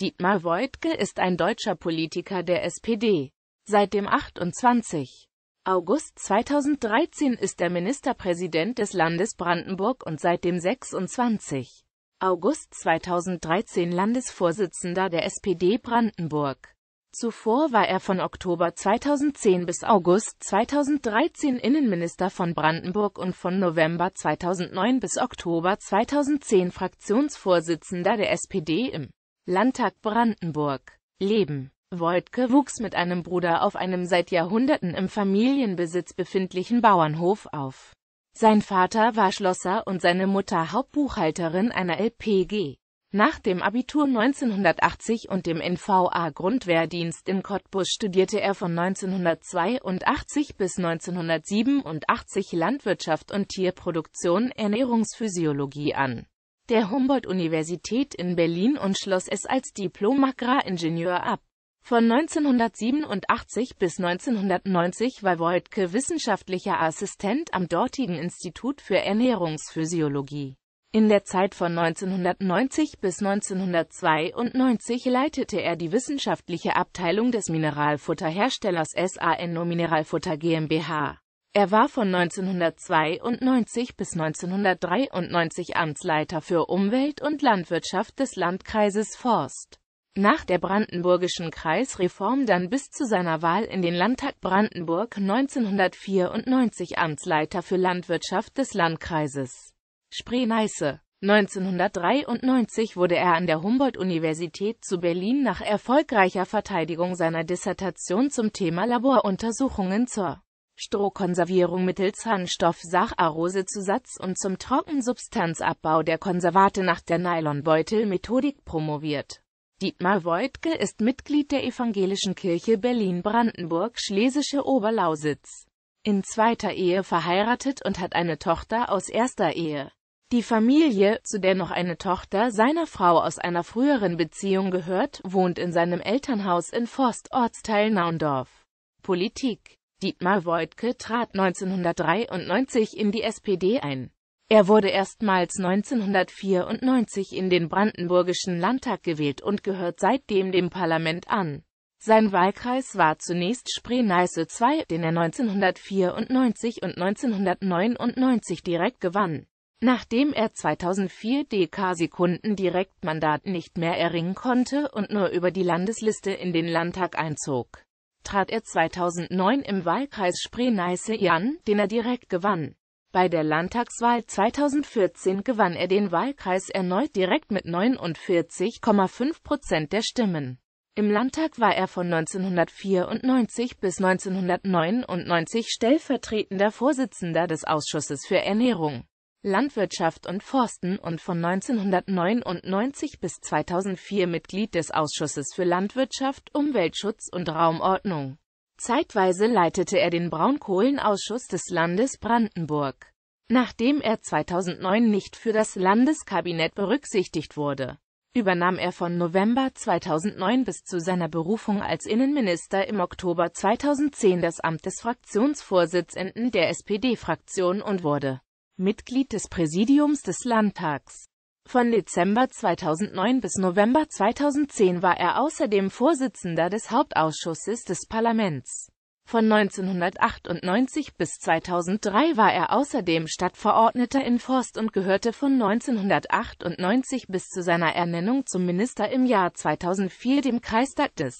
Dietmar Woidke ist ein deutscher Politiker der SPD. Seit dem 28. August 2013 ist er Ministerpräsident des Landes Brandenburg und seit dem 26. August 2013 Landesvorsitzender der SPD Brandenburg. Zuvor war er von Oktober 2010 bis August 2013 Innenminister von Brandenburg und von November 2009 bis Oktober 2010 Fraktionsvorsitzender der SPD im Landtag Brandenburg. Leben Woltke wuchs mit einem Bruder auf einem seit Jahrhunderten im Familienbesitz befindlichen Bauernhof auf. Sein Vater war Schlosser und seine Mutter Hauptbuchhalterin einer LPG. Nach dem Abitur 1980 und dem NVA-Grundwehrdienst in Cottbus studierte er von 1982 bis 1987 Landwirtschaft und Tierproduktion Ernährungsphysiologie an der Humboldt-Universität in Berlin und schloss es als Diplom-Agraringenieur ab. Von 1987 bis 1990 war Woltke wissenschaftlicher Assistent am dortigen Institut für Ernährungsphysiologie. In der Zeit von 1990 bis 1992 leitete er die wissenschaftliche Abteilung des Mineralfutterherstellers SANO Mineralfutter GmbH. Er war von 1992 bis 1993 Amtsleiter für Umwelt und Landwirtschaft des Landkreises Forst. Nach der brandenburgischen Kreisreform dann bis zu seiner Wahl in den Landtag Brandenburg 1994 Amtsleiter für Landwirtschaft des Landkreises Spree-Neiße. 1993 wurde er an der Humboldt-Universität zu Berlin nach erfolgreicher Verteidigung seiner Dissertation zum Thema Laboruntersuchungen zur Strohkonservierung mittels Harnstoff-Sacharose zu und zum Trockensubstanzabbau der Konservate nach der Nylonbeutel-Methodik promoviert. Dietmar Woidke ist Mitglied der Evangelischen Kirche Berlin-Brandenburg-Schlesische Oberlausitz. In zweiter Ehe verheiratet und hat eine Tochter aus erster Ehe. Die Familie, zu der noch eine Tochter seiner Frau aus einer früheren Beziehung gehört, wohnt in seinem Elternhaus in Forst, Ortsteil Naundorf. Politik Dietmar Woidke trat 1993 in die SPD ein. Er wurde erstmals 1994 in den brandenburgischen Landtag gewählt und gehört seitdem dem Parlament an. Sein Wahlkreis war zunächst Spree-Neiße II, den er 1994 und 1999 direkt gewann. Nachdem er 2004 DK-Sekunden Direktmandat nicht mehr erringen konnte und nur über die Landesliste in den Landtag einzog, trat er 2009 im Wahlkreis Spree-Neiße an, den er direkt gewann. Bei der Landtagswahl 2014 gewann er den Wahlkreis erneut direkt mit 49,5 Prozent der Stimmen. Im Landtag war er von 1994 bis 1999 stellvertretender Vorsitzender des Ausschusses für Ernährung, Landwirtschaft und Forsten und von 1999 bis 2004 Mitglied des Ausschusses für Landwirtschaft, Umweltschutz und Raumordnung. Zeitweise leitete er den Braunkohlenausschuss des Landes Brandenburg, nachdem er 2009 nicht für das Landeskabinett berücksichtigt wurde übernahm er von November 2009 bis zu seiner Berufung als Innenminister im Oktober 2010 das Amt des Fraktionsvorsitzenden der SPD-Fraktion und wurde Mitglied des Präsidiums des Landtags. Von Dezember 2009 bis November 2010 war er außerdem Vorsitzender des Hauptausschusses des Parlaments. Von 1998 bis 2003 war er außerdem Stadtverordneter in Forst und gehörte von 1998 bis zu seiner Ernennung zum Minister im Jahr 2004 dem Kreistag des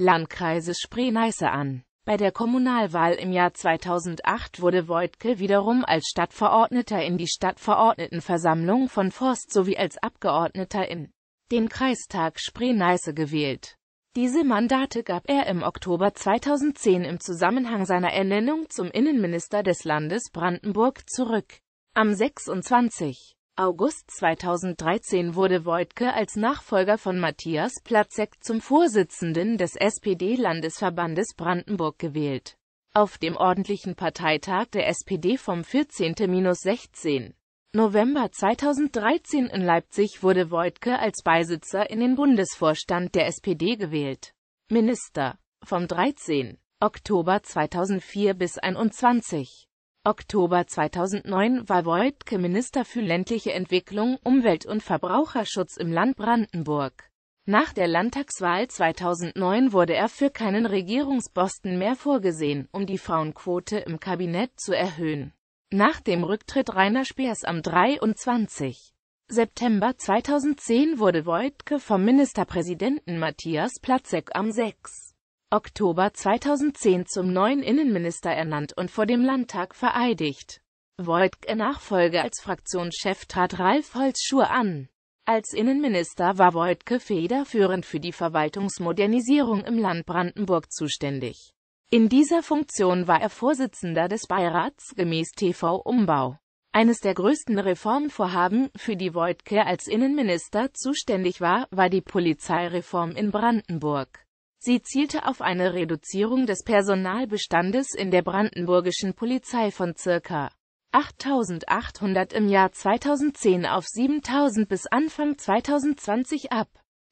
Landkreises Spree-Neiße an bei der Kommunalwahl im Jahr 2008 wurde Voitke wiederum als Stadtverordneter in die Stadtverordnetenversammlung von Forst sowie als Abgeordneter in den Kreistag Spree-Neiße gewählt. Diese Mandate gab er im Oktober 2010 im Zusammenhang seiner Ernennung zum Innenminister des Landes Brandenburg zurück. Am 26. August 2013 wurde Wojtke als Nachfolger von Matthias Platzek zum Vorsitzenden des SPD-Landesverbandes Brandenburg gewählt. Auf dem ordentlichen Parteitag der SPD vom 14.-16. November 2013 in Leipzig wurde Wojtke als Beisitzer in den Bundesvorstand der SPD gewählt. Minister vom 13. Oktober 2004 bis 21. Oktober 2009 war Wojtke Minister für ländliche Entwicklung, Umwelt und Verbraucherschutz im Land Brandenburg. Nach der Landtagswahl 2009 wurde er für keinen Regierungsposten mehr vorgesehen, um die Frauenquote im Kabinett zu erhöhen. Nach dem Rücktritt Rainer Speers am 23. September 2010 wurde Wojtke vom Ministerpräsidenten Matthias Platzek am 6. Oktober 2010 zum neuen Innenminister ernannt und vor dem Landtag vereidigt. Wojtke Nachfolge als Fraktionschef trat Ralf Holzschuh an. Als Innenminister war Wojtke federführend für die Verwaltungsmodernisierung im Land Brandenburg zuständig. In dieser Funktion war er Vorsitzender des Beirats gemäß TV Umbau. Eines der größten Reformvorhaben, für die Wojtke als Innenminister zuständig war, war die Polizeireform in Brandenburg. Sie zielte auf eine Reduzierung des Personalbestandes in der brandenburgischen Polizei von ca. 8.800 im Jahr 2010 auf 7.000 bis Anfang 2020 ab.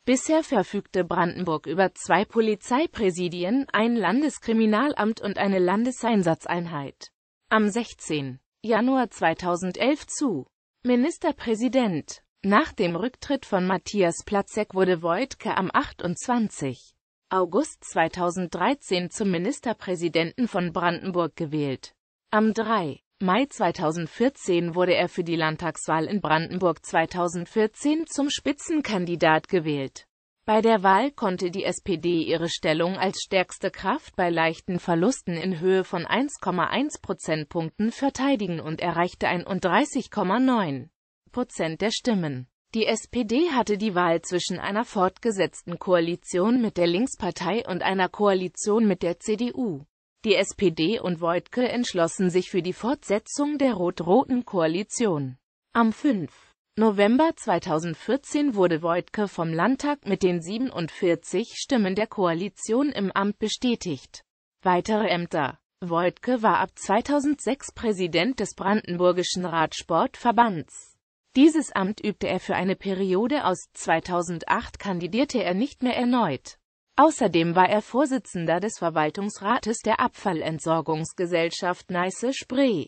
Bisher verfügte Brandenburg über zwei Polizeipräsidien, ein Landeskriminalamt und eine Landeseinsatzeinheit. Am 16. Januar 2011 zu Ministerpräsident. Nach dem Rücktritt von Matthias Platzek wurde Wojtke am 28. August 2013 zum Ministerpräsidenten von Brandenburg gewählt. Am 3. Mai 2014 wurde er für die Landtagswahl in Brandenburg 2014 zum Spitzenkandidat gewählt. Bei der Wahl konnte die SPD ihre Stellung als stärkste Kraft bei leichten Verlusten in Höhe von 1,1 Prozentpunkten verteidigen und erreichte 31,9 Prozent der Stimmen. Die SPD hatte die Wahl zwischen einer fortgesetzten Koalition mit der Linkspartei und einer Koalition mit der CDU. Die SPD und Voitke entschlossen sich für die Fortsetzung der rot-roten Koalition. Am 5. November 2014 wurde Voitke vom Landtag mit den 47 Stimmen der Koalition im Amt bestätigt. Weitere Ämter Voitke war ab 2006 Präsident des Brandenburgischen Radsportverbands. Dieses Amt übte er für eine Periode aus 2008 kandidierte er nicht mehr erneut. Außerdem war er Vorsitzender des Verwaltungsrates der Abfallentsorgungsgesellschaft Neiße Spree.